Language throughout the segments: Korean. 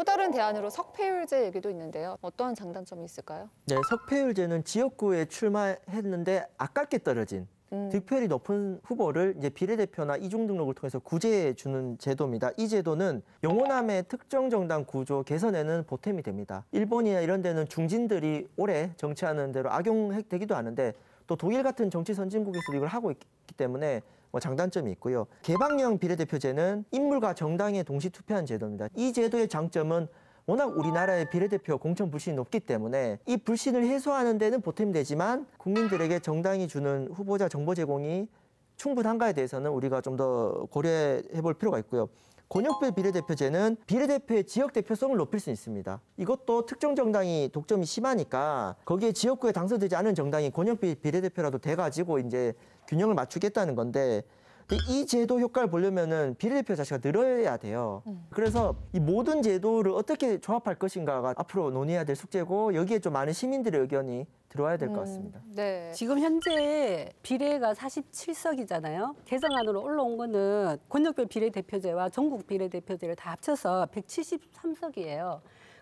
또 다른 대안으로 석패율제 얘기도 있는데요. 어떠한 장단점이 있을까요? 네, 석패율제는 지역구에 출마했는데 아깝게 떨어진 음. 득표율이 높은 후보를 이제 비례대표나 이중 등록을 통해서 구제해 주는 제도입니다. 이 제도는 영호남의 특정 정당 구조 개선에는 보탬이 됩니다. 일본이나 이런 데는 중진들이 오래 정치하는 대로 악용되기도 하는데 또 독일 같은 정치 선진국에서도 이걸 하고 있기 때문에 뭐 장단점이 있고요. 개방형 비례대표제는 인물과 정당에 동시 투표한 제도입니다. 이 제도의 장점은 워낙 우리나라의 비례대표 공천 불신이 높기 때문에 이 불신을 해소하는 데는 보탬이 되지만 국민들에게 정당이 주는 후보자 정보 제공이 충분한가에 대해서는 우리가 좀 더 고려해 볼 필요가 있고요. 권역별 비례대표제는 비례대표의 지역 대표성을 높일 수 있습니다. 이것도 특정 정당이 독점이 심하니까 거기에 지역구에 당선되지 않은 정당이 권역별 비례대표라도 돼가지고 이제 균형을 맞추겠다는 건데 그 이 제도 효과를 보려면은 비례대표 자체가 늘어야 돼요. 음. 그래서 이 모든 제도를 어떻게 조합할 것인가가 앞으로 논의해야 될 숙제고 여기에 좀 많은 시민들의 의견이 들어와야 될것 음, 같습니다. 네. 지금 현재 비례가 47석이잖아요. 개정안으로 올라온 거는 권역별 비례대표제와 전국 비례대표제를 다 합쳐서 173석이에요.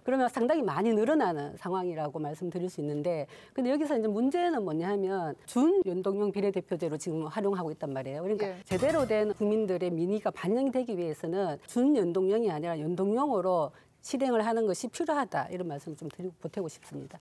그러면 상당히 많이 늘어나는 상황이라고 말씀드릴 수 있는데 근데 여기서 이제 문제는 뭐냐 하면 준연동형 비례대표제로 지금 활용하고 있단 말이에요. 그러니까 예. 제대로 된 국민들의 민의가 반영되기 위해서는 준연동형이 아니라 연동형으로 실행을 하는 것이 필요하다 이런 말씀을 좀 드리고 보태고 싶습니다.